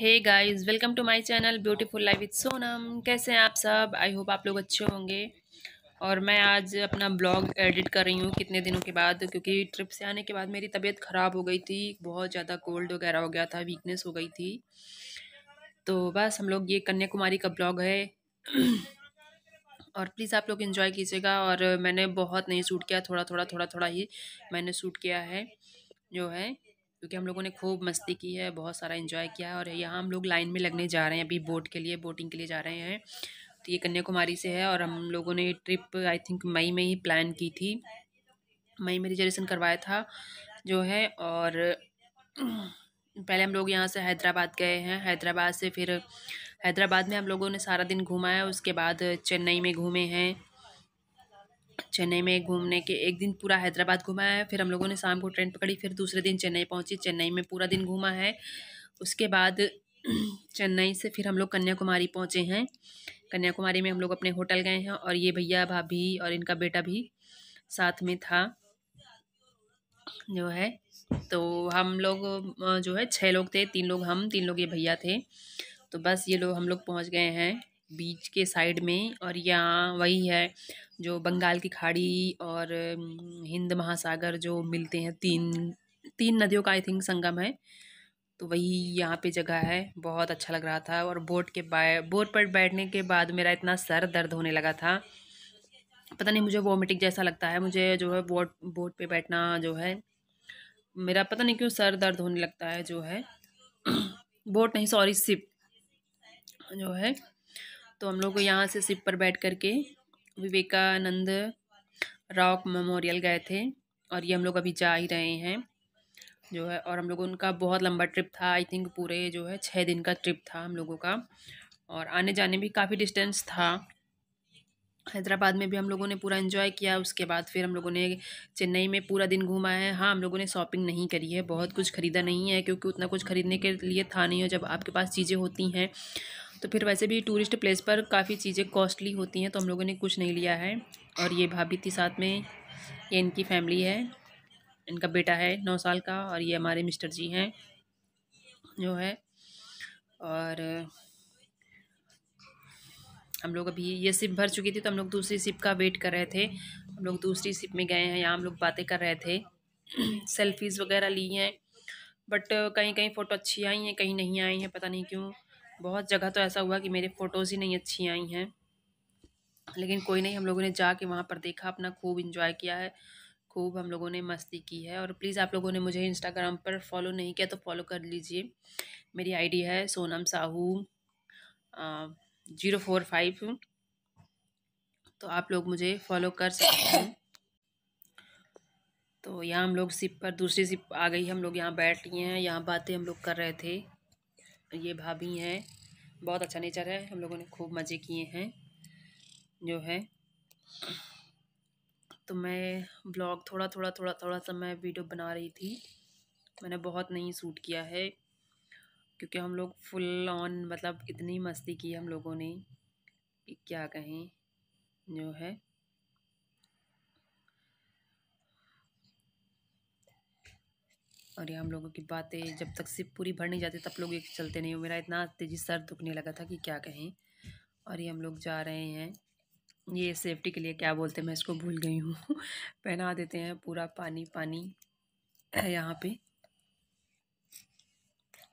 hey guys welcome to my channel beautiful life with Sonam कैसे हैं आप सब आई होप आप लोग अच्छे होंगे और मैं आज अपना ब्लॉग एडिट कर रही हूँ कितने दिनों के बाद क्योंकि ट्रिप से आने के बाद मेरी तबीयत ख़राब हो गई थी बहुत ज़्यादा कोल्ड वगैरह हो गया था वीकनेस हो गई थी तो बस हम लोग ये कन्याकुमारी का ब्लॉग है और प्लीज़ आप लोग इन्जॉय कीजिएगा और मैंने बहुत नहीं सूट किया थोड़ा थोड़ा थोड़ा थोड़ा ही मैंने सूट किया है जो है क्योंकि हम लोगों ने खूब मस्ती की है बहुत सारा इन्जॉय किया है और यहाँ हम लोग लाइन में लगने जा रहे हैं अभी बोट के लिए बोटिंग के लिए जा रहे हैं तो ये कन्याकुमारी से है और हम लोगों ने ट्रिप आई थिंक मई में ही प्लान की थी मई में रिजर्वेशन करवाया था जो है और पहले हम लोग यहाँ से हैदराबाद गए हैं हैदराबाद से फिर हैदराबाद में हम लोगों ने सारा दिन घूमा है उसके बाद चेन्नई में घूमे हैं चेन्नई में घूमने के एक दिन पूरा हैदराबाद घूमा है फिर हम लोगों ने शाम को ट्रेन पकड़ी फिर दूसरे दिन चेन्नई पहुंची चेन्नई में पूरा दिन घूमा है उसके बाद चेन्नई से फिर हम लोग कन्याकुमारी पहुंचे हैं कन्याकुमारी में हम लोग अपने होटल गए हैं और ये भैया भाभी और इनका बेटा भी साथ में था जो है तो हम लोग जो है छः लोग थे तीन लोग हम तीन लोग ये भैया थे तो बस ये लोग हम लोग पहुँच गए हैं बीच के साइड में और यहाँ वही है जो बंगाल की खाड़ी और हिंद महासागर जो मिलते हैं तीन तीन नदियों का आई थिंक संगम है तो वही यहाँ पे जगह है बहुत अच्छा लग रहा था और बोट के बोट पर बैठने के बाद मेरा इतना सर दर्द होने लगा था पता नहीं मुझे वोमिटिक जैसा लगता है मुझे जो है बोट बोट पे बैठना जो है मेरा पता नहीं क्यों सर दर्द होने लगता है जो है बोट नहीं सॉरी सिप जो है तो हम लोग यहाँ से सिप पर बैठ करके विवेकानंद रॉक मेमोरियल गए थे और ये हम लोग अभी जा ही रहे हैं जो है और हम लोगों उनका बहुत लंबा ट्रिप था आई थिंक पूरे जो है छः दिन का ट्रिप था हम लोगों का और आने जाने भी काफ़ी डिस्टेंस था हैदराबाद में भी हम लोगों ने पूरा इन्जॉय किया उसके बाद फिर हम लोगों ने चेन्नई में पूरा दिन घूमा है हाँ हम लोगों ने शॉपिंग नहीं करी है बहुत कुछ ख़रीदा नहीं है क्योंकि उतना कुछ ख़रीदने के लिए था नहीं हो जब आपके पास चीज़ें होती हैं तो फिर वैसे भी टूरिस्ट प्लेस पर काफ़ी चीज़ें कॉस्टली होती हैं तो हम लोगों ने कुछ नहीं लिया है और ये भाभी थी साथ में ये इनकी फैमिली है इनका बेटा है नौ साल का और ये हमारे मिस्टर जी हैं जो है और हम लोग अभी ये सिप भर चुकी थी तो हम लोग दूसरी सिप का वेट कर रहे थे हम लोग दूसरी सिप में गए हैं यहाँ हम लोग बातें कर रहे थे सेल्फीज़ वगैरह ली हैं बट कहीं कहीं फ़ोटो अच्छी आई हैं कहीं नहीं आई हैं पता नहीं क्यों बहुत जगह तो ऐसा हुआ कि मेरे फ़ोटोज़ ही नहीं अच्छी आई हैं लेकिन कोई नहीं हम लोगों ने जा वहाँ पर देखा अपना खूब इंजॉय किया है खूब हम लोगों ने मस्ती की है और प्लीज़ आप लोगों ने मुझे इंस्टाग्राम पर फॉलो नहीं किया तो फॉलो कर लीजिए मेरी आईडी है Sonam Sahu zero four five तो आप लोग मुझे फॉलो कर सकते हैं तो यहाँ हम लोग सिप पर दूसरी सिप आ गई हम लोग यहाँ बैठ लिए हैं यहाँ बातें हम लोग कर रहे थे ये भाभी हैं बहुत अच्छा नेचर है हम लोगों ने खूब मज़े किए हैं जो है तो मैं ब्लॉग थोड़ा थोड़ा थोड़ा थोड़ा सा मैं वीडियो बना रही थी मैंने बहुत नहीं सूट किया है क्योंकि हम लोग फुल ऑन मतलब इतनी मस्ती की हम लोगों ने क्या कहें जो है और ये हम लोगों की बातें जब तक सिप पूरी भर नहीं जाती तब लोग एक चलते नहीं मेरा इतना तेज़ी सर दुखने लगा था कि क्या कहें और ये हम लोग जा रहे हैं ये सेफ्टी के लिए क्या बोलते हैं मैं इसको भूल गई हूँ पहना देते हैं पूरा पानी पानी है यहाँ पे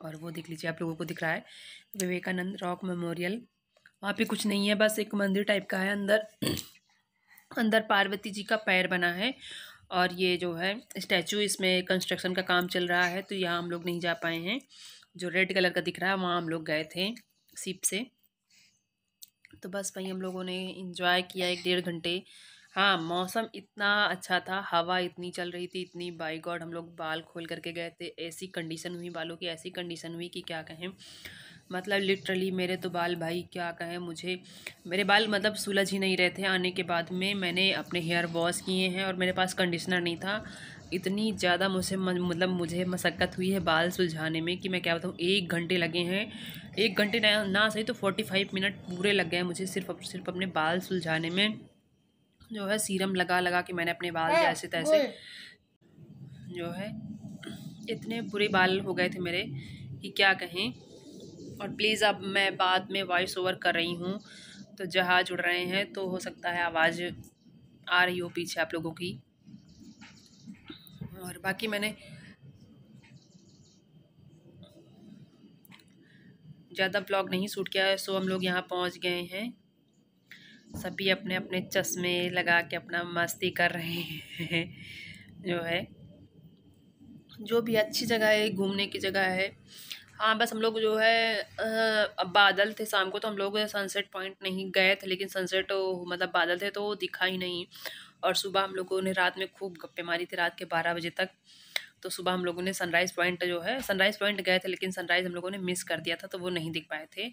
और वो देख लीजिए आप लोगों को दिख रहा है विवेकानंद रॉक मेमोरियल वहाँ पे कुछ नहीं है बस एक मंदिर टाइप का है अंदर अंदर पार्वती जी का पैर बना है और ये जो है स्टैचू इसमें कंस्ट्रक्शन का काम चल रहा है तो यहाँ हम लोग नहीं जा पाए हैं जो रेड कलर का दिख रहा है वहाँ हम लोग गए थे सिप से तो बस वहीं हम लोगों ने इंजॉय किया एक डेढ़ घंटे हाँ मौसम इतना अच्छा था हवा इतनी चल रही थी इतनी बाई गॉड हम लोग बाल खोल करके गए थे ऐसी कंडीशन हुई बालों की ऐसी कंडीशन हुई कि क्या कहें मतलब लिटरली मेरे तो बाल भाई क्या कहें मुझे मेरे बाल मतलब सुलझ ही नहीं रहे थे आने के बाद में मैंने अपने हेयर वॉश किए हैं और मेरे पास कंडीशनर नहीं था इतनी ज़्यादा मुझे मतलब मुझे मशक्क़त हुई है बाल सुलझाने में कि मैं क्या बताऊँ एक घंटे लगे हैं एक घंटे ना, ना सही तो फोर्टी फाइव मिनट पूरे लग गए मुझे सिर्फ सिर्फ अपने बाल सुलझाने में जो है सीरम लगा लगा के मैंने अपने बाल जैसे तैसे जो है इतने बुरे बाल हो गए थे मेरे कि क्या कहें और प्लीज़ अब मैं बाद में वॉइस ओवर कर रही हूँ तो जहाज़ उड़ रहे हैं तो हो सकता है आवाज़ आ रही हो पीछे आप लोगों की और बाकी मैंने ज़्यादा ब्लॉग नहीं सूट किया है सो हम लोग यहाँ पहुँच गए हैं सभी अपने अपने चश्मे लगा के अपना मस्ती कर रहे हैं जो है जो भी अच्छी जगह है घूमने की जगह है हाँ बस हम लोग जो है अब बादल थे शाम को तो हम लोग सनसेट पॉइंट नहीं गए थे लेकिन सनसेट तो मतलब बादल थे तो दिखा ही नहीं और सुबह हम लोगों ने रात में खूब गप्पे मारी थी रात के बारह बजे तक तो सुबह हम लोगों ने सनराइज़ पॉइंट जो है सनराइज़ पॉइंट गए थे लेकिन सनराइज़ हम लोगों ने मिस कर दिया था तो वो नहीं दिख पाए थे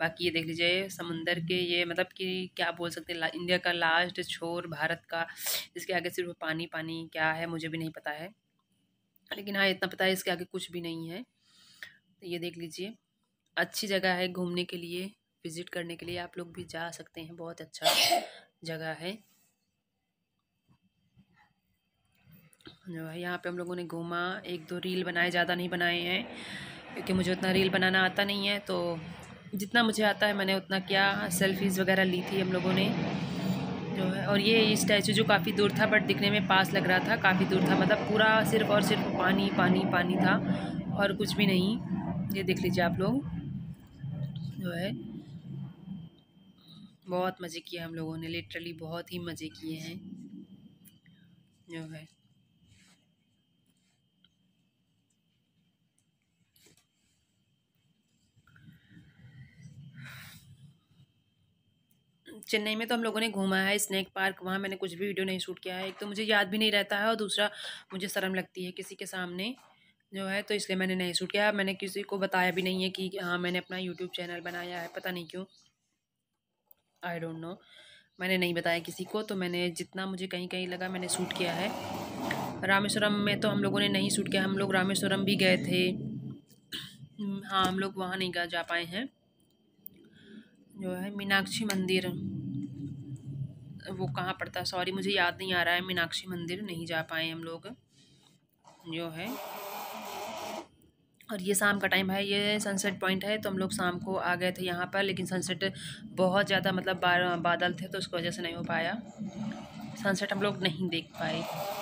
बाकी ये देख लीजिए समुंदर के ये मतलब कि क्या बोल सकते हैं इंडिया का लास्ट छोर भारत का इसके आगे सिर्फ पानी पानी क्या है मुझे भी नहीं पता है लेकिन हाँ इतना पता है इसके आगे कुछ भी नहीं है तो ये देख लीजिए अच्छी जगह है घूमने के लिए विज़िट करने के लिए आप लोग भी जा सकते हैं बहुत अच्छा जगह है यहाँ पे हम लोगों ने घूमा एक दो रील बनाए ज़्यादा नहीं बनाए हैं क्योंकि मुझे उतना रील बनाना आता नहीं है तो जितना मुझे आता है मैंने उतना किया सेल्फीज़ वगैरह ली थी हम लोगों ने जो है और ये स्टैचू जो काफ़ी दूर था बट दिखने में पास लग रहा था काफ़ी दूर था मतलब पूरा सिर्फ और सिर्फ पानी पानी पानी था और कुछ भी नहीं ये देख लीजिए आप लोग जो है बहुत मज़े किए हम लोगों ने लिटरली बहुत ही मज़े किए हैं जो है चेन्नई में तो हम लोगों ने घूमा है स्नैक पार्क वहाँ मैंने कुछ भी वीडियो नहीं शूट किया है एक तो मुझे याद भी नहीं रहता है और दूसरा मुझे शर्म लगती है किसी के सामने जो है तो इसलिए मैंने नहीं सूट किया मैंने किसी को बताया भी नहीं है कि हाँ मैंने अपना यूट्यूब चैनल बनाया है पता नहीं क्यों आई डोंट नो मैंने नहीं बताया किसी को तो मैंने जितना मुझे कहीं कहीं लगा मैंने सूट किया है रामेश्वरम में तो हम लोगों ने नहीं सूट किया हम लोग रामेश्वरम भी गए थे हाँ हम लोग वहाँ नहीं जा पाए हैं जो है मीनाक्षी मंदिर वो कहाँ पड़ता सॉरी मुझे याद नहीं आ रहा है मीनाक्षी मंदिर नहीं जा पाए हम लोग जो है और ये शाम का टाइम है ये सनसेट पॉइंट है तो हम लोग शाम को आ गए थे यहाँ पर लेकिन सनसेट बहुत ज़्यादा मतलब बादल थे तो उसकी वजह से नहीं हो पाया सनसेट हम लोग नहीं देख पाए